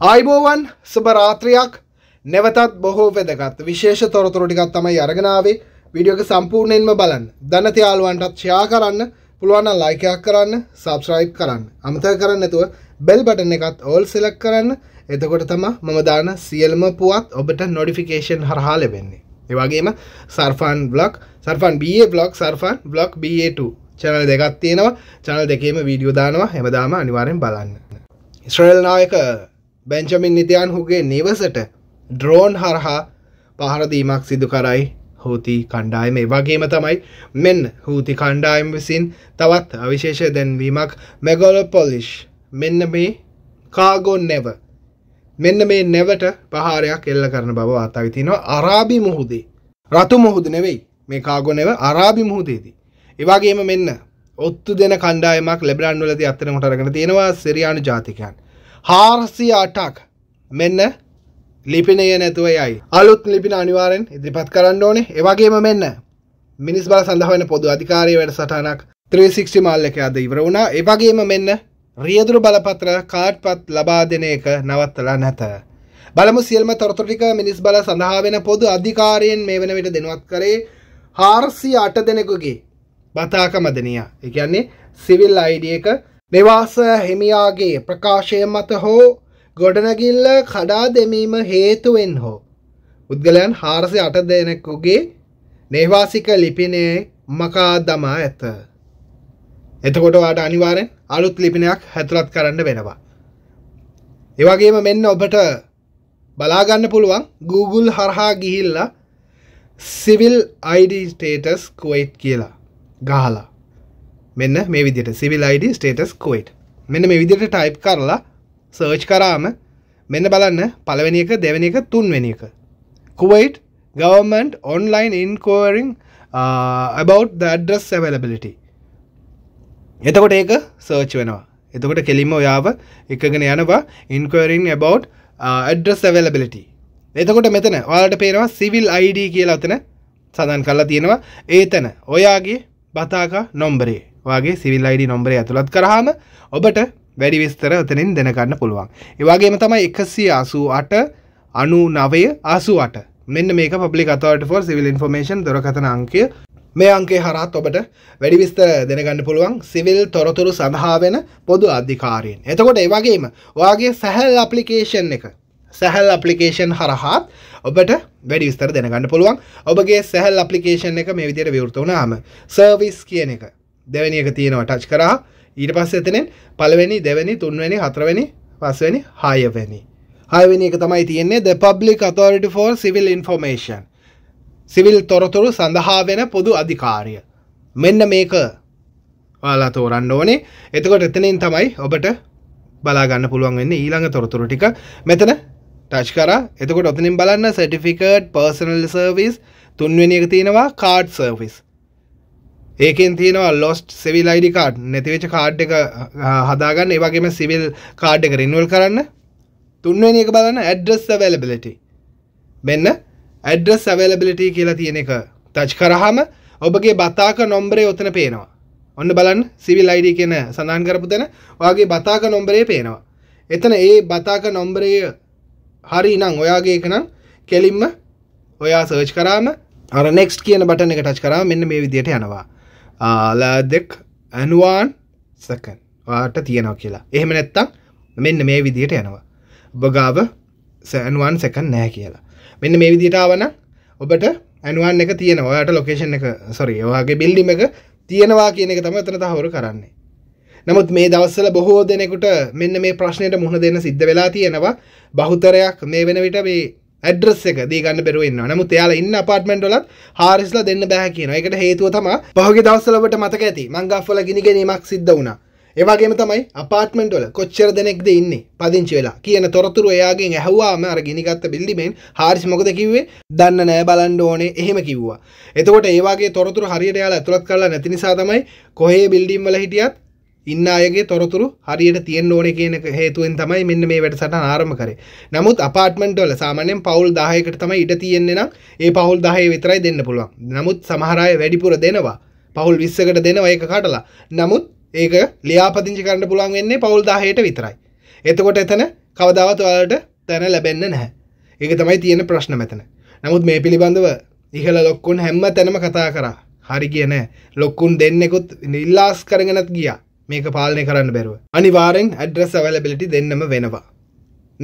ආයිබෝවන් සුබ රාත්‍රියක් නැවතත් බොහෝ වැදගත් විශේෂ තොරතුරු ටිකක් තමයි අරගෙන ආවේ වීඩියෝ එක සම්පූර්ණයෙන්ම බලන්න. දැනට යාළුවන්ටත් ෂෙයා කරන්න, පුළුවන් නම් ලයික් එකක් කරන්න, subscribe කරන්න. අමතක කරන්නේ නැතුව bell button එකත් all select කරන්න. එතකොට තමයි මම දාන සියලුම පුවත් ඔබට notification හරහා ලැබෙන්නේ. ඒ වගේම Sarfan blog, Sarfan BA blog, Sarfan blog BA2 channel දෙකක් තියෙනවා. channel දෙකේම වීඩියෝ දානවා. හැමදාම අනිවාර්යෙන් බලන්න. ඉස්රායල් නායක බැංචමින් නිතියන්හුගේ නිවසට ඩ්‍රෝන් හරහා පහරදීමක් සිදු කරයි හෝති කණ්ඩායම වගේම තමයි මෙන් හූති කණ්ඩායම් විසින් තවත් අවිශේෂ දැන්වීමක් මැගොල පොලිෂ් මෙන්න මේ කාගොන් නැව මෙන්න මේ නැවට පහාරයක් එල්ල කරන බව අතවිතිනවා අරාබි මුහුදේ රතු මුහුද නෙවෙයි මේ කාගො නැව අරාබි මුහුදේදී. එවාගේම මෙන්න ඔත්තු දෙන කණ්ඩායමක් ලැබරන් වලති අත්තන කොටරගෙන තියෙනවා සිරියානු ජාතිකයන් හාරසිය අටක් මෙන්න ලිපිනය නැතුව යයි අලුත් ලිපින අනිවාරෙන් ඉදිරිපත් කරන්න ඕනේ එවගේම මෙන්න මිනිස් බල සඳහවන පොදු අධිකාරය වැඩ සටහනක් 360 මල් එක අද ඉවර වුණා එවගේම මෙන්න රියදුරු බලපත්‍ර කාඩ්පත් ලබා දෙන එක නවත්තලා නැත බලමු සියල්ම තොරතුටික මිනිස් බල සඳහා වෙන පොදු අධිකාරයෙන් මේ වන විට දෙනවත් කරේ හාරසිය අට දෙනෙකුගේ බතාකමදනය එකන්නේ සිවිල් අයිඩිය එක නිවාස හිමියාගේ ප්‍රකාශය මත හෝ ගොඩනැගිල්ල කඩා දෙමීම හේතුවෙන් හෝ පුද්ගලයන් හාරසය අට දෙනෙකුගේ නේවාසික ලිපිනේ මකා දමා ඇත. එතකොට වාට අනිවාරෙන් අලුත් ලිපිනයක් හැතුළත් කරන්න වෙනවා. ඒවගේම මෙන්න ඔබට බලාගන්න පුළුවන් Google හරහා ගිහිල්ලා සිවිල් අයිඩ ස්ටේටස් කුවයිට් කියලා ගාලා මෙන්න මේ විදියට සිවිල් ID status quit මෙන්න මේ විදියට type කරලා search කරාම මෙන්න බලන්න පළවෙනි එක දෙවෙනි එක තුන්වෙනි එක Kuwait government online inquiring uh, about the address availability එතකොට ඒක search වෙනවා එතකොට කෙලින්ම ඔයාව එකගෙන යනවා ඉන්කරින් about ඇඩ්‍රස් uh, ඇවලබිලිටි එතකොට මෙතන ඔයාලට පේනවා සිවිල් අයිඩ කියලා අතන සඳන් කරලා තියෙනවා ඒතන ඔයාගේ බතාකා නොම්බරේ වගේ සිවිල් අයිඩි නොම්බරේ ඇතුළත් කරහම ඔබට වැඩි විස්තර ඔතනින් දෙනගන්න පුළුවන්. ඒවාගේම තමයි එකසිය අසූ අට අනු නවය ආසු අට මෙන්න මේක පබ්ලි අතවට ෆෝ සිවිල් ඉන්ෆර්මේෂන් දොරකතන අංකය මේ අංකේ හරත් ඔබට වැඩි විස්තර දෙනගන්න පුළුවන් සිවිල් තොරතුරු සඳහා වෙන පොදු අධිකාරයෙන්. එතකොට ඒ වගේම ඔයාගේ සැහැල් ඇප්ලිකේෂන් එක සැහැල් ඇප්ලිකේෂන් හරහාත් ඔබට වැඩි විස්තර දෙනගන්න පුළුවන්. ඔබගේ සැහැල් ඇප්ලිකේෂන් එක මේ විදිහට විවෘත වුණාම සර්විස් කියන එක දෙවැනි එක තියෙනවා ටච් කරා ඊට පස්සේ එතනෙන් පළවෙනි දෙවැනි තුන්වැනි හතරවැනි පස්වැනි හයවැනි හයවැනි එක තමයි තියෙන්නේ the public authority for civil information සිවිල් තොරතුරු සඳහා වෙන පොදු අධිකාරිය මෙන්න මේක ඔයාලා තෝරන්න ඕනේ එතකොට එතනින් තමයි ඔබට බලාගන්න පුළුවන් වෙන්නේ ඊළඟ තොරතුරු ටික මෙතන ටච් කරා එතකොට ඔතනින් බලන්න සටිෆිකට් පර්සනල් සර්විස් තුන්වෙනි එක තියෙනවා කාඩ් සර්විස් ඒකෙන් තියෙනවා ලොස්ට සිවිල් අයිඩි කාඩ් නැතිවෙච්ච කාඩ් එක හදාගන්න ඒවගේම සිවිල් කාඩ් එක රිනුවල් කරන්න තුන්වෙනි එක බලන්න ඇඩ්‍රස් අවලබිලිටි මෙන්න ඇඩ්‍රස් අවලබිලිටි කියලා තියෙන එක තච් කරහම ඔබගේ බතාක නොම්බරේ ඔතන පේනවා ඔන්න බලන්න සිවිල් අයිඩි කියන සඳහන් කරපු තැන ඔයාගේ බතාක නොම්බරේ පේනවා එතන ඒ බතාක නොම්බරය හරි නම් ඔයාගේ එක නම් කෙලින්ම ඔයා සර්ච් කරාම අර නෙක්ස්ට් කියන බටන එක ටච් කරාම මෙන්න මේ විදිහට යනවා ආලා දෙක් ඇනුවාන් සකන් වාට තියෙනවා කියලා එහෙම නැත්තම් මෙන්න මේ විදියට යනවා ඔබගාව සෑන්වන් සකන් නෑ කියලා මෙන්න මේ විදිටාවන ඔබට ඇනුවන් එක තියෙන ඔයාට ලොකේෂන් එක සොරි ඔයාගේ බිල්ඩිම එක තියෙනවා කියන එක තම එතන තහවුරු කරන්නේ නමුත් මේ දවස්සල බොහෝ දෙනෙකුට මෙන්න මේ ප්‍රශ්නයට මුහුණ දෙන්න සිද්ධ වෙලා තියෙනවා බහුතරයක් මේ වෙන විට මේ ඇඩ්‍රස් එක දී ගන්න බැරුව ඉන්නවා. නමුත් එයාලා ඉන්න අපාර්ට්මන්ට් වලත් හාරිස්ලා දෙන්න බෑ කියනවා. ඒකට හේතුව තමයි පහුගිය දවස්වල ඔබට මතක ඇති මංගාෆ්වල ගිනි ගැනීමක් සිද්ධ වුණා. ඒ වගේම තමයි අපාර්ට්මන්ට් වල කොච්චර දෙනෙක්ද ඉන්නේ පදිංචි වෙලා කියන තොරතුරු එයාගෙන් ඇහුවාම අර ගිනිගත්ත බිල්ඩිමෙන් හාරිස් මොකද කිව්වේ? දන්න නෑ බලන්න ඕනේ එහෙම කිව්වා. එතකොට ඒ වගේ තොරතුරු හරියට එයාලා ඇතුළත් කරලා නැති නිසා තමයි කොහේ බිල්ඩින් වල හිටියත් ඉන්න අයගේ තොරතුරු හරියට තියෙන්න ඕනේ කියන හේතුවෙන් තමයි මෙන්න මේ වැඩසටහන ආරම්භ කරේ. නමුත් අපාර්ට්මන්ට් වල සාමාන්‍යයෙන් පවුල් 10කට තමයි ඉඩ තියෙන්නේ නම් ඒ පවුල් 10 විතරයි දෙන්න පුළුවන්. නමුත් සමහර අය වැඩිපුර දෙනවා. පවුල් 20කට දෙනවා ඒක කඩලා. නමුත් ඒක ලියාපදිංචි කරන්න පුළුවන් වෙන්නේ පවුල් 10ට විතරයි. එතකොට එතන කවදාවත් ඔයාලට තැන ලැබෙන්නේ නැහැ. ඒක තමයි තියෙන ප්‍රශ්න මෙතන. නමුත් මේ පිළිබඳව ඉහළ ලොක්කුන් හැම තැනම කතා කරා. හරි ගියේ නැහැ. ලොක්කුන් දෙන්නෙකුත් ඉල්ලාස් කරගෙනත් ගියා. මේක පාලනය කරන්න බැරුව. අනිවාරෙන් ඇඩ්‍රස් අවලබිලිටි දෙන්නම වෙනවා.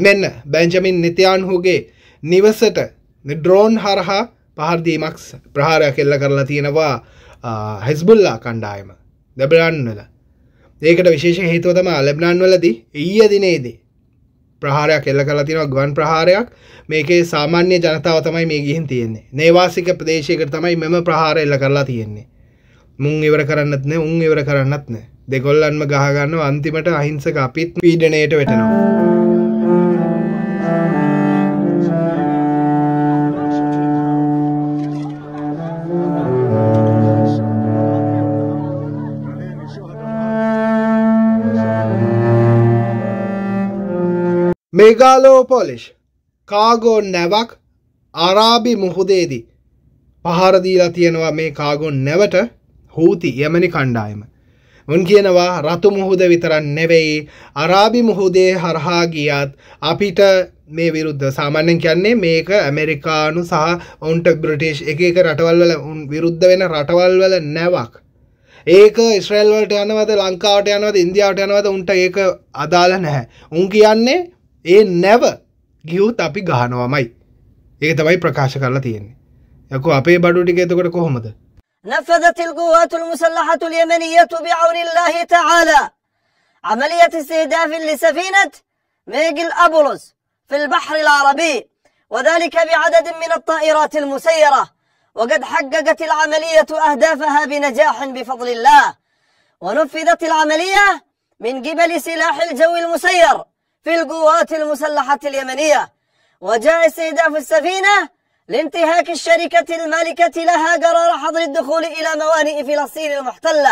මෙන්න බැංජමින් නිතියාන්හුගේ නිවසට ඩ්‍රෝන් හරහා පහරදීමක් ප්‍රහාරයක් එල්ල කරලා තියෙනවා හැස්බුල්ලා කණ්ඩායම දැබලන්නල ඒකට විශේෂ හේතුව තම ලැබ්නන්වලදී ඊය දිනේදී ප්‍රහාරයක් එල්ල කරලා තියෙනවා ගුවන් ප්‍රහාරයක් මේකේ සාමාන්‍ය ජනතාව තමයි මේ ගිහින් තියෙන්නේ නේවාසික ප්‍රදේශයකට තමයි මෙම ප්‍රහාර එල්ල කරලා තියෙන්නේ මුන් ඉවර කරන්නත් නෑ උන් ඉවර කරන්නත් නෑ දෙගොල්ලන්ම ගහගන්න අන්තිමට අහිංසක අපිත් පීඩනයට වෙටනවා. මෙගාලෝපොලිෂ් කාගෝ නැවක් අරාබි මුහුදේදී පහරදීලා තියෙනවා මේ කාගොන් නැවට හූති යමනි කණ්ඩායම උන් කියනවා රතු මුහුද විතරක් නෙවෙයි අරාබි මුහුදේ හරහා ගියත් අපිට මේ විරුද්ධ සාමාන්‍යයෙන් කියන්නේ මේක ඇමෙරිකානු සහ ඔවුන්ට බ්‍රිටිෂ් එක එක රටවල් වල විරුද්ධ වෙන රටවල් වල නැවක්. ඒක ඉස්රායල් වලට යනවද ලංකාවට යනවද ඉන්දියාවට යනවද උන්ට ඒක අදාළ නැහැ. උන් කියන්නේ ඒ නැව ගියුත් අපි ගහනවාමයි. ඒක තමයි ප්‍රකාශ කරලා තියෙන්නේ. යකෝ අපේ බඩු ටික එතකොට කොහොමද? نفذت القوات المسلحة اليمنية بعون الله تعالى عملية استهداف لسفينة ميغل أبولوس في البحر العربي وذلك بعدد من الطائرات المسيرة وقد حققت العملية أهدافها بنجاح بفضل الله ونفذت العملية من قبل سلاح الجو المسير في القوات المسلحة اليمنية وجاء استهداف السفينة لانتهاك الشركة المالكة لها قرار حظر الدخول إلى موانئ فلسطين المحتلة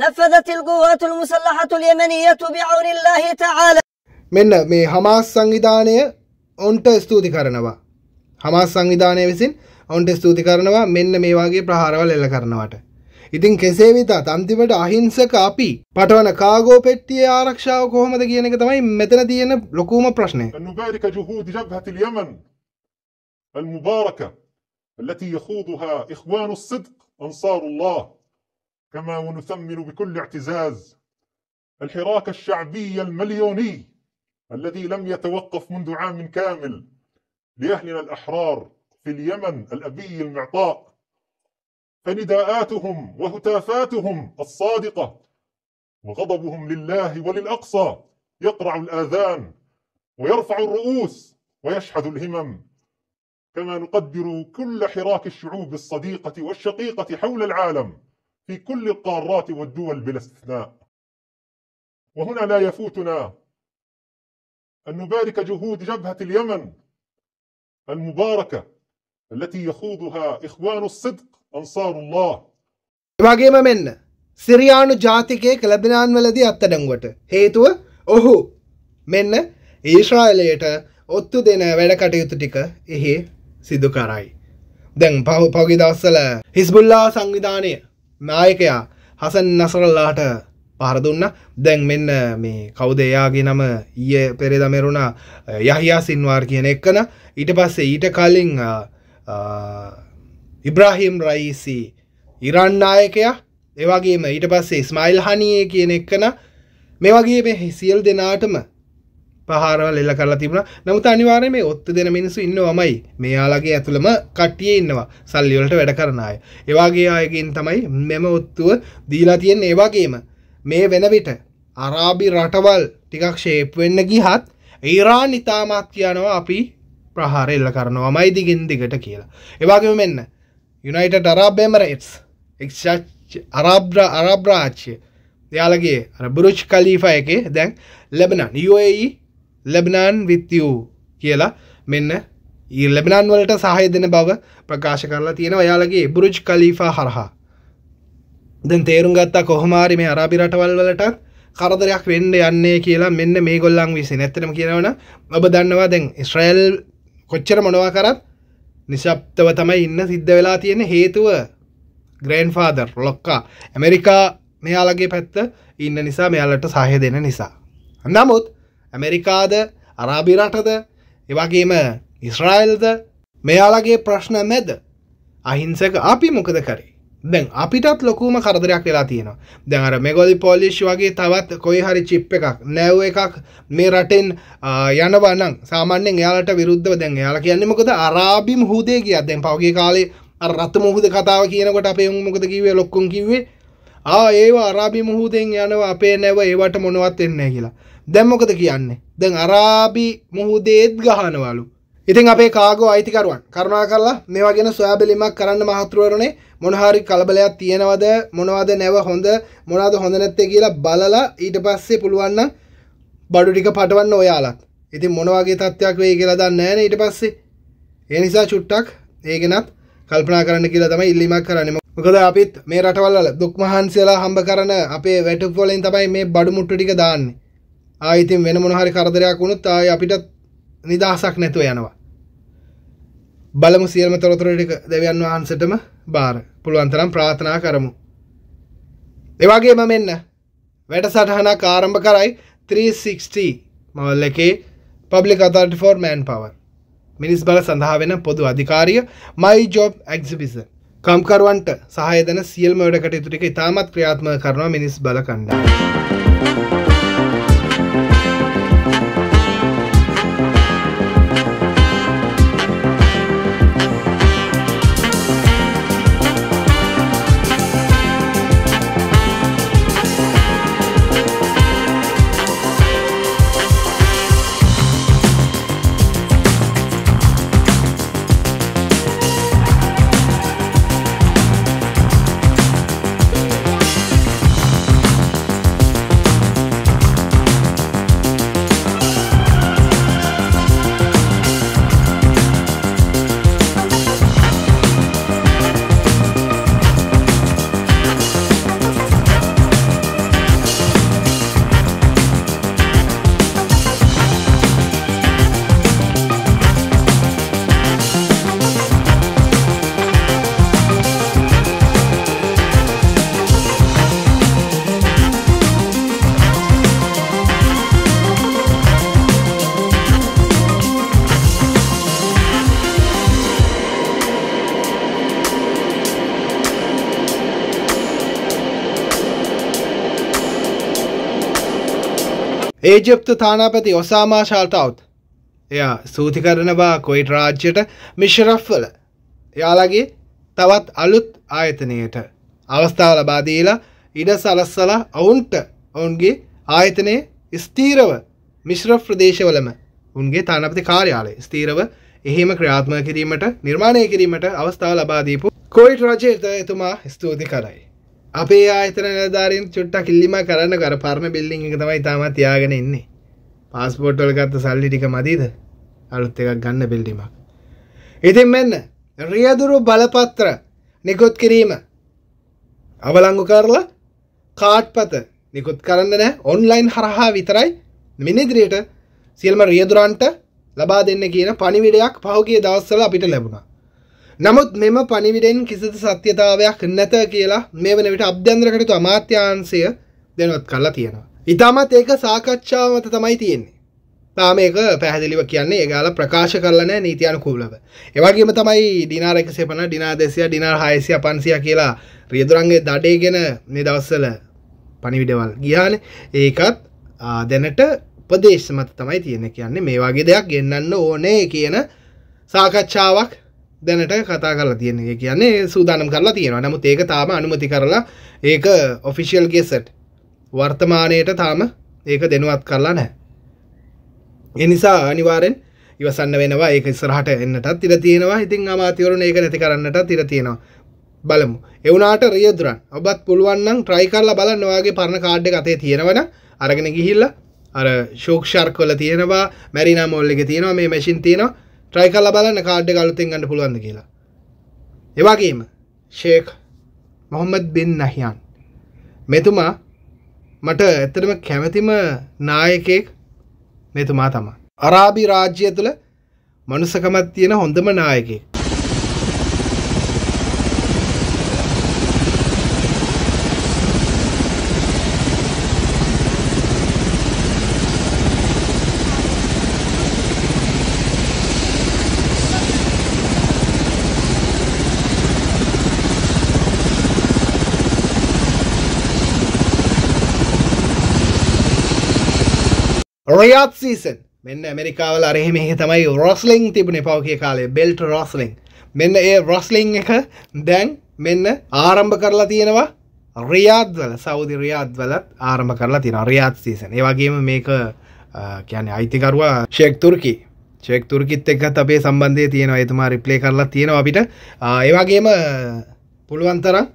نفذت القوات المسلحة اليمنية بعون الله تعالى මෙන්න මේ හමාස් සංවිධානය ඔන්ට ස්තුති කරනවා. හමාස් සංවිධානය විසින් ඔවුන්ට ස්තුති කරනවා මෙන්න මේ වගේ ප්‍රහාරවල් එල්ල කරනවට. ඉතින් කෙසේ වෙතත් අන්තිමට අහිංසක අපි පටවන කාගෝ පෙට්ටියේ ආරක්ෂාව කොහොමද කියන එක තමයි මෙතන තියෙන ලොකුම ප්‍රශ්නය. المباركة التي يخوضها إخوان الصدق أنصار الله كما ونثمن بكل اعتزاز الحراك الشعبي المليوني الذي لم يتوقف منذ عام كامل لأهلنا الأحرار في اليمن الأبي المعطاء فنداءاتهم وهتافاتهم الصادقة وغضبهم لله وللأقصى يقرع الآذان ويرفع الرؤوس ويشحذ الهمم كما نقدر كل حراك الشعوب الصديقة والشقيقة حول العالم في كل القارات والدول بلا استثناء وهنا لا يفوتنا أن نبارك جهود جبهة اليمن المباركة التي يخوضها إخوان الصدق أنصار الله වගේම මෙන්න සිරියානු ජාතිකය කලබිනාන්වලදී අත්තඩංගුවට හේතුව ඔහු මෙන්න ඊශ්‍රායිලයට ඔත්තු දෙන වැඩ කටයුතු ටික එහි සිදු කරයි. දැන් පහු පොගි දවස්සල හිස්බුල්ලා සංවිධානය නායකයා හසන් නසරල්ලාට පහරදුන්න දැන් මෙන්න මේ කවුදයාගේ නම ඊය පෙරදමෙරුණා යහියා සින්වාර් කියන එක්කන ඊට පස්සේ ඊට කලින් ඉබ්‍රාහිම් රයිසි ඉරන් නායකයා එවගේම ඊට පස්සේ ස්මයිල් හනියේ කියන එක්කන මේ වගේ මේ සියල් දෙනාටම පහරවල් එල්ල කරලා තිබුණා. නමුත් අනිවාර්යයෙන් මේ ඔත්තු දෙන මිනිස්සු ඉන්නවමයි. මෙයාලගේ ඇතුළම කට්ටිය ඉන්නවා. සල්ලි වලට වැඩ කරන අය. ඒ වගේ අයගෙන් තමයි මෙම ඔත්තුව දීලා තියෙන්නේ. ඒ වගේම මේ වෙන විට අරාබි රටවල් ටිකක් ෂේප් වෙන්න ගියහත් ඊරාන් ඉතාමත් කියනවා අපි ප්‍රහාර එල්ල කරනවාමයි දිගින් දිගට කියලා. ඒ වගේම මෙන්න යුනයිටඩ් අරාබ් එමිරේට්ස් එක්සත් අරාබ් අරාබ් රාජ්‍ය එයාලගේ අර බුරුජ් ඛලීෆා එකේ දැන් ලැබෙන UAE ලැබනාන් විත්යූ කියලා මෙන්න ලැබනන් වලට සහය දෙන බව ප්‍රකාශ කරලා තියෙන ඔයාලගේ බුරුජ් කලීෆා හරහා දැන් තේරුම් ගත්තා කොහොමාරි මේ අරාබි රටවල් වලටත් කරදරයක් වෙන්න යන්නේ කියලා මෙන්න මේ ගොල්ලන් විසින් ඇත්තටම කියනවනම් ඔබ දන්නවා දැන් ඉස්රායෙල් කොච්චර මොනවා කරත් නිශ්ශබ්දව තමයි ඉන්න සිද්ධ වෙලා තියෙන හේතුව ග්‍රෑන්ඩ්ෆාදර් ලොක්කා ඇමරිකා මෙයාලගේ පැත්ත ඉන්න නිසා මෙයාලට සහය දෙන නිසා නමුත් ඇමෙරිකාද අරාබි රටද එවගේම ඉස්රායිල්ද මෙයාලගේ ප්‍රශ්න මැද අහිංසක අපි මොකද කරේ දැන් අපිටත් ලොකුම කරදරයක් වෙලා තියෙනවා දැන් අර මෙගොලි පොලිෂ් වගේ තවත් කොයි හරි චිප් එකක් නැව් එකක් මේ රටෙන් යනවා නම් සාමාන්‍යයෙන් එයාලට විරුද්ධව දැන් එයාලා කියන්නේ මොකද අරාබි මුහුදේ ගියා දැන් පහුගිය කාලේ අර රත් මුහුද කතාව කියනකොට අපේ උන් මොකද කිව්වේ ලොක්කන් කිව්වේ ආ ඒව අරාබි මුහුදෙන් යනවා අපේ නැව ඒවට මොනවත් වෙන්නේ නැහැ කියලා දැම්මොකද කියන්නේ දැන් අරාබි මුහුදේත් ගහනවලු ඉතින් අපේ කාගෝ අයිතිකරුවන් කරුණා කරලා මේවා ගැන සොයාබැලීමක් කරන්න මහතුරුවරුනේ මොනහරි කලබලයක් තියෙනවද මොනවද නැව හොඳ මොනවද හොඳ නැත්තේ කියලා බලලා ඊට පස්සේ පුළුවන් නම් බඩු ටික පටවන්න ඔයාලත්. ඉතින් මොන වගේ තත්ත්වයක් වෙයි කියලා දන්නේ නැහැ නේ ඊට පස්සේ. ඒ නිසා චුට්ටක් ඒ ගැනත් කල්පනා කරන්න කියලා තමයි ඉල්ලීමක් කරන්නේ. මොකද අපිත් මේ රටවල් වල දුක් මහන්සියලා හම්බ කරන අපේ වැටුප් වලින් තමයි මේ බඩු මුට්ටු ටික දාන්නේ. ආයිතින් වෙන මොන හරි කරදරයක් වුණොත් ආයි අපිට නිදහසක් නැතුව යනවා. බලමු සියලුම තොරතුරු ටික දෙවියන් වහන්සේටම බාර. පුළුවන් තරම් ප්‍රාර්ථනා කරමු. ඒ වගේම මෙන්න වැඩසටහනක් ආරම්භ කරයි 360 මවල් එකේ Public Authority for Manpower. මිනිස් බල සඳහා වෙන පොදු අධිකාරිය My Job Exhibition. කම්කරුවන්ට සහාය දෙන සියලුම වැඩ කටයුතු ටික ඉතාමත් ක්‍රියාත්මක කරනවා මිනිස් බල කණ්ඩායම. ඒජප්තු තානාපති ඔසාමා ශාල්තවුත් එයා සූති කරනවා කොයිට රාජ්‍යයට මිශ්රෆ්වල යාලගේ තවත් අලුත් ආයතනයට අවස්ථාව ලබාදීලා ඉඩ සලස්සල ඔවුන්ට ඔවුන්ගේ ආයතනය ස්තීරව මිශ්‍ර ප්‍රදේශවලම උන්ගේ තානපති කාර්යාලය ස්තීරව එහෙම ක්‍රියාත්ම කිරීමට නිර්මාණය කිරීමට අවස්ථාව ලබාදීපු කොයිට රජයට එතුමා ස්තුූති කරයි. අපේ ආතන නිලධාරීන් චුට්ටක් ඉල්ලිම කරන්න කර පරණ බිල්ඩින් එක තමයි තාමත් තියාගෙන ඉන්නේ පාස්පෝට් වල ගත්ත සල්ලි ටික මදීද අලුත් එකක් ගන්න බිල්ඩිමක් ඉතින් මෙන්න රියදුරු බලපත්‍ර නිකුත් කිරීම අවලංගු කරලා කාට්පත නිකුත් කරන්න නෑ ඔන්ලයින් හරහා විතරයි මිනිදිරියට සියල්ම රියදුරන්ට ලබා දෙන්න කියන පනිවිඩයක් පහුගේ දවස්සල අපිට ලැබුණා නමුත් මෙම පනිවිඩෙන් කිසිදු සත්‍යතාවයක් නැත කියලා මේ වන විට අභ්‍යන්ද්‍රකටතු අමාත්‍යංශය දෙනවත් කරලා තියෙනවා. ඉතාමත් ඒක සාකච්ඡාව මත තමයි තියෙන්නේ. තාම ඒක පැහැදිලිව කියන්නේ ඒගාල ප්‍රකාශ කරලා නැහැ නීතියානුකූලව. ඒ වගේම තමයි දිනාර 150 දිනාර 200 දිනාර 600 500 කියලා රියදුරන්ගේ දඩේගෙන මේ දවස්වල පණිවිඩවල් ගියානේ. ඒකත් දැනට ප්‍රදේශ මත තමයි තියෙන්නේ කියන්නේ මේ වගේ දෙයක් ගෙන්නන්න ඕනේ කියන සාකච්ඡාවක් දැනට කතා කරලා තියෙන එක කියන්නේ සූදානම් කරලා තියෙනවා නමුත් ඒක තාම අනුමති කරලා ඒක ඔෆිෂියල් ගෙසට් වර්තමානයට තාම ඒක දෙනුවත් කරලා නැහැ. ඒ නිසා අනිවාර්යෙන් ඉවසන්න වෙනවා ඒක ඉස්සරහට එන්නටත් ඉඩ තියෙනවා. ඉතින් අමාත්‍යවරුන් ඒක නැති කරන්නටත් ඉඩ තියෙනවා. බලමු. ඒ වුණාට රියදුරන් ඔබත් පුළුවන් නම් try කරලා බලන්න ඔයාගේ පරණ කාඩ් එක අතේ තියෙනවනම් අරගෙන ගිහිල්ලා අර ෂෝක් ෂාර්ක් වල තියෙනවා, මැරිනා මෝල් එකේ තියෙනවා, මේ මැෂින් තියෙනවා. ට්‍රයි කරලා බලන්න කාඩ් එක අලුතෙන් ගන්න පුළුවන් කියලා. ඒ වගේම ෂේක් මොහම්මද් බින් නහියන් මෙතුමා මට ඇත්තටම කැමැතිම නායකයෙක් මෙතුමා තමයි. අරාබි රාජ්‍ය තුළ මනුස්සකමක් තියෙන හොඳම නායකයෙක්. රොයාත් සීසන් මෙන්න ඇමරිකාවල අරහෙමෙහ තමයි රොස්ලිං තිබුණ පවගේ කාලේ බෙල්ට රොස්ලිං මෙන්න ඒ රොස්ලිං එක දැන් මෙන්න ආරම්භ කරලා තියෙනවා රියාත්වල සෞදි රියාත්වලත් ආරම්භ කරලා තියෙන රියාත් සීසන් ඒවගේම මේක කියන අයිතිකරවා ශෙක් තුර්කි ෙක් තුර්කිත් එක්කත් අපේ සම්බන්ධය තියෙනවා එතුමා රිප්ලේ කරලා තියෙනවා අපිට ඒවාගේම පුළුවන්තරම්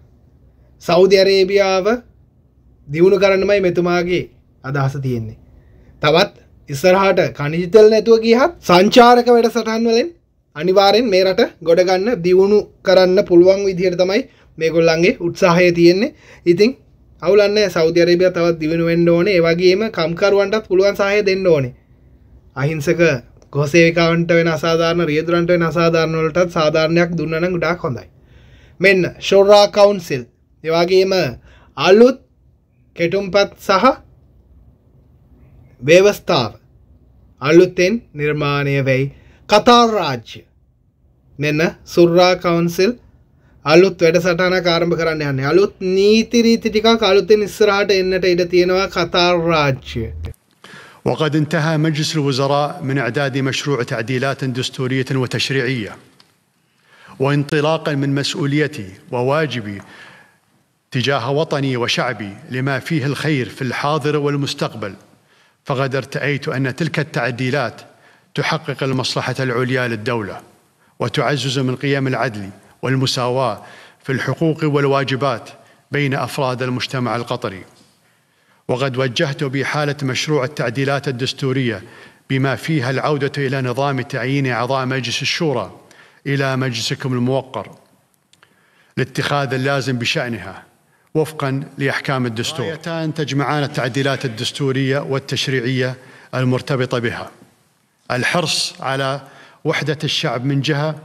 සෞධ අරේබියාව දියුණු කරන්නමයි මෙතුමාගේ අදහස තියෙන්නේ තවත් ඉස්සරහට කනිජිතල් නැතුව ගියහත් සංචාරක වැඩ සටහන් වලින් අනිවාරෙන් මේ රට ගොඩගන්න දියුණු කරන්න පුළුවන් විදිහයට තමයි මේගොල්ලන්ගේ උත්සාහය තියෙන්නේ ඉතිං අවුලන්න සෞධ අරේබිය තවත් දිවෙන වෙන්න ඕනේ ඒවගේම කම්කරුවන්ටත් පුළුවන් සහය දෙන්න ඕනේ අහිංසක ගොසේවිකාවන්ට වෙන අසාධාරණ රියදුරන්ට වෙන අසාධාරණවලටත් සාධාරණයක් දුන්නනම් ගඩාක් හොඳයි. මෙන්න ෂෝරා කවුන්සිල් එවාගේම අලුත් කෙටුම්පත් සහ ව්‍යවස්ථාව අලුතෙන් නිර්මාණය වෙයි කතාර් රාජ්‍ය මෙන්න සුර්රා කවන්සිල් අලුත් වැඩසටහනක් ආරම්භ කරන්න යන්නේ අලුත් නීති රීති ටිකක් අලුතෙන් ඉස්සරහට එන්නට ඉඩ وقد انتهى مجلس الوزراء من اعداد مشروع تعديلات دستوريه وتشريعيه وانطلاقا من مسؤوليتي وواجبي تجاه وطني وشعبي لما فيه الخير في الحاضر والمستقبل فقد ارتأيت أن تلك التعديلات تحقق المصلحة العليا للدولة وتعزز من قيم العدل والمساواة في الحقوق والواجبات بين أفراد المجتمع القطري وقد وجهت بحالة مشروع التعديلات الدستورية بما فيها العودة إلى نظام تعيين أعضاء مجلس الشورى إلى مجلسكم الموقر لاتخاذ اللازم بشأنها وفقا لاحكام الدستور. غايتان تجمعان التعديلات الدستوريه والتشريعيه المرتبطه بها. الحرص على وحده الشعب من جهه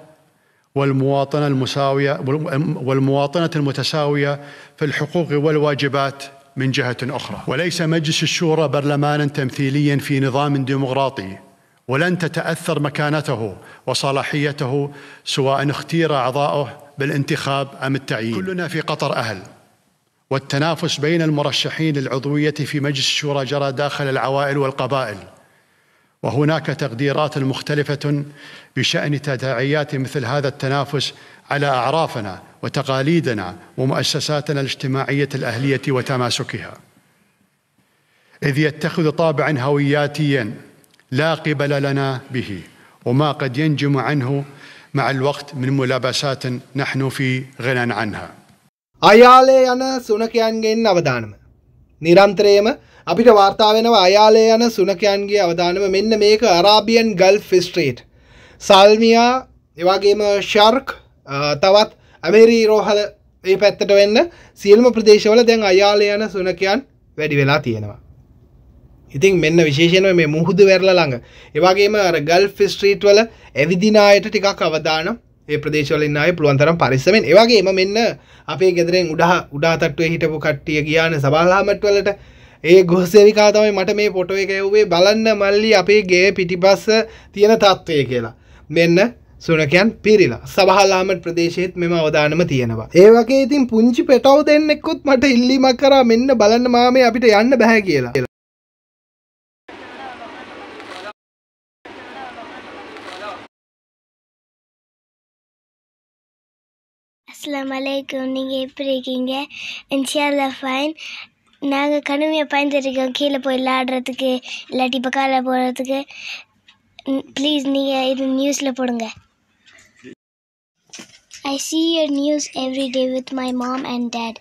والمواطنه المساويه والمواطنه المتساويه في الحقوق والواجبات من جهه اخرى. وليس مجلس الشورى برلمانا تمثيليا في نظام ديمقراطي ولن تتاثر مكانته وصلاحيته سواء اختير اعضاؤه بالانتخاب ام التعيين. كلنا في قطر اهل والتنافس بين المرشحين للعضويه في مجلس الشورى جرى داخل العوائل والقبائل وهناك تقديرات مختلفه بشان تداعيات مثل هذا التنافس على اعرافنا وتقاليدنا ومؤسساتنا الاجتماعيه الاهليه وتماسكها اذ يتخذ طابعا هوياتيا لا قبل لنا به وما قد ينجم عنه مع الوقت من ملابسات نحن في غنى عنها අයාලේ යන සුනකයන්ගෙන් අවධානම. නිරන්තරයම අපිට වාර්තා වෙනවා අයාලේ යන සුනකයන්ගේ අවධානම මෙන්න මේක අරාබියන් ගල් ෆිස්ට්‍රේට්. සල්මියා එවාගේම ශර්ක් තවත් ඇමේරී රෝහල ඒ පැත්තට වෙන්න සියල්ම ප්‍රදේශවල දැන් අයාලේ යන සුනකයන් වැඩි වෙලා තියෙනවා. ඉතින් මෙන්න විශේෂයෙන්ම මේ මුහුදු වැරළ ළඟ. ඒ වගේම අර ගල්ෆ් ස්ට්‍රීට් වල ඇවිදින අයට ටිකක් අවදානම් ඒ ප්‍රදේශවලින් ආය පුළුවන් තරම් පරිස්සමෙන් ඒ වගේම මෙන්න අපේ ගෙදරෙන් උඩහා උඩා තට්ටුවේ හිටපු කට්ටිය ගියාන සභාලාමට් වලට ඒ ගොස්සේවිකා තමයි මට මේ ෆොටෝ එක යව්වේ බලන්න මල්ලි අපේ ගේ පිටිපස්ස තියෙන තත්ත්වය කියලා මෙන්න සුනකයන් පිරිලා සබහලාමට ප්‍රදේශයත් මෙම අවධානම තියෙනවා. ඒවගේ ඉතින් පුංචි පෙටව දෙන්නෙකුත් මට ඉල්ලිමක් කරා මෙන්න බලන්න මාමේ අපිට යන්න බැහැ කියලා. அஸ்லாம் நீங்கள் எப்படி இருக்கீங்க இன்ஷியாலா ஃபைன் நாங்கள் கடுமையாக பயந்துருக்கோம் கீழே போய் விளாடுறதுக்கு இல்லாட்டி பக்காவில் போகிறதுக்கு ப்ளீஸ் நீங்கள் இது நியூஸில் போடுங்க I see your news every day with my mom and dad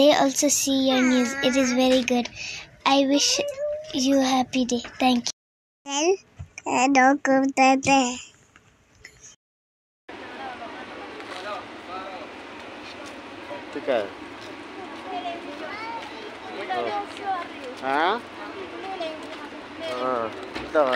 they also see your news it is very good I wish you happy day thank you का है हाँ हाँ इतना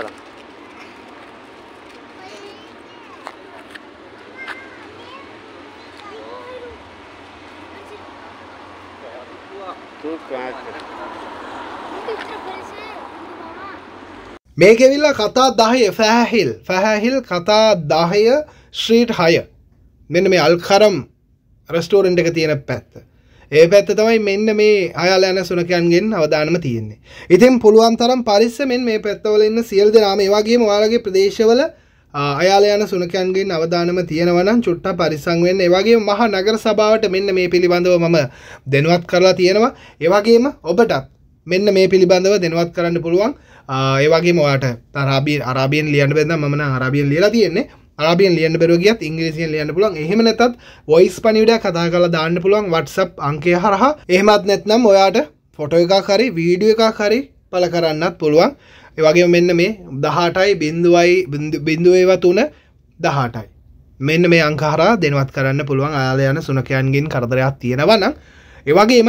මේකෙවිල්ලා කතා දහය ෆැහැහිල් ෆැහැහිල් කතා දාහය ශ්‍රීට් හය මෙන්න මේ අල්කරම් රස්ටෝරෙන්ට් එක තියෙන පැත්ත. ඒ පැත්ත තමයි මෙන්න මේ අයාල යන සුනකයන්ගෙන් අවධානම තියෙන්නේ. ඉතින් පුළුවන් තරම් පරිස්සමෙන් මේ පැත්තවල ඉන්න සියලු දෙනා මේ වගේම ඔයාලගේ ප්‍රදේශවල අයාල යන සුනකයන්ගෙන් අවධානම තියෙනවා නම් චුට්ටක් පරිස්සම් වෙන්න. ඒ වගේම මහා නගර සභාවට මෙන්න මේ පිළිබඳව මම දැනුවත් කරලා තියෙනවා. ඒ වගේම ඔබටත් මෙන්න මේ පිළිබඳව දැනුවත් කරන්න පුළුවන්. ඒ වගේම ඔයාට අරාබියෙන් ලියන්න බැන්නම් මම නම් අරාබියෙන් ලියලා තියෙන්නේ. අරබියෙන් ලියන්න බැරුව ගියත් ඉංග්‍රීසියෙන් ලියන්න පුළුවන් එහෙම නැත්නම් වොයිස් පණිවිඩයක් කතා කරලා දාන්න පුළුවන් WhatsApp අංකය හරහා එහෙමත් නැත්නම් ඔයාට ෆොටෝ එකක් හරි වීඩියෝ එකක් හරි පළ කරන්නත් පුළුවන් ඒ වගේ මෙන්න මේ 18යි බිඳුවයි බිඳුවේව තුන 18යි මෙන්න මේ අංකහරා දෙනවත් කරන්න පුළුවන් අයාල යන සුනකයන්ගෙන් කරදරයක් තියෙනවා නම් ඒ වගේම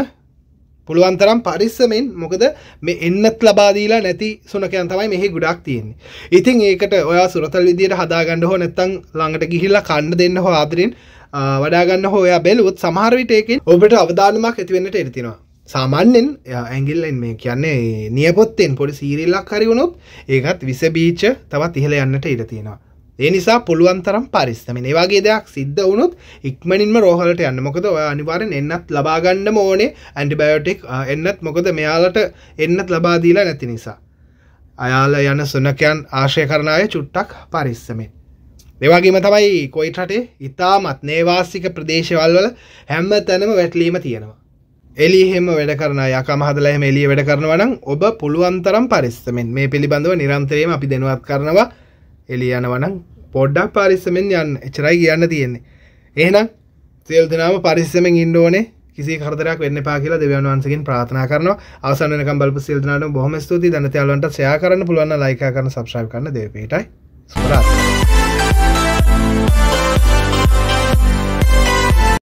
පුළුවන්තරම් පරිස්සමෙන් මොකද මේ එන්නත් ලබාදීලා නැති සුනකයන් තමයි මෙහි ගොඩක් තියෙන්නේ ඉතින් ඒකට ඔයා සුරතල් විදියට හදාගන්න හෝ නැත්තං ළඟට ගිහිල්ලා කන්න දෙන්න හෝ ආදරෙන් වඩාගන්න හෝ ඔයා බැලුවොත් සමහර විටයකින් ඔබට අවධානමක් ඇතිවෙන්නට එරිතිනවා සාමාන්‍යෙන් ඇගිල්ලෙන් මේ කියන්නේ නියපොත්තෙන් පොඩි සීරිල්ලක් හරිවුණොත් ඒකත් විස බීච තවත් ඉහළ යන්නට ඉඩ තියෙනවා ඒ නිසා පුළුවන් තරම් පරිස්සමෙන් ඒ වගේ දෙයක් සිද්ධ වුණොත් ඉක්මනින්ම රෝහලට යන්න මොකද ඔය අනිවාර්යෙන් එන්නත් ලබා ගන්නම ඕනේ ඇන්ටිබයොටික් එන්නත් මොකද මෙයාලට එන්නත් ලබා දීලා නැති නිසා අයාල යන සුනකයන් ආශ්‍රය කරන අය චුට්ටක් පරිස්සමෙන් දෙවගේම තමයි කොයිට රටේ ඉතාමත් නේවාසික ප්‍රදේශවල් වල හැම තැනම වැටලීම තියෙනවා එලිහෙම වැඩ කරන යකම හදලහෙම එලිය වැඩ කරනවනම් ඔබ පුළුවන්තරම් පරිස්සමෙන් මේ පිළිබඳව නිරන්තරයම අපි දෙනුවත් කරනවා එලි යනවනම් පොඩ්ඩක් පරිස්සමෙන් යන්න එච්චරයි කියන්න තියෙන්නේ. එහෙනම් සියලු දෙනාම පරිස්සමෙන් ඉන්න ඕනේ. කිසි කරදරයක් වෙන්න එපා කියලා දෙවියන් වහන්සේගෙන් ප්‍රාර්ථනා කරනවා. අවසන් වෙනකම් බලපු සියලු දෙනාටම බොහොම ස්තුතියි. දනතයාලන්ට ෂෙයා කරන්න පුළුවන් නම් ලයික් කරන්න, subscribe කරන්න දෙවියන්ටයි. සුබ රාත්‍රියක්.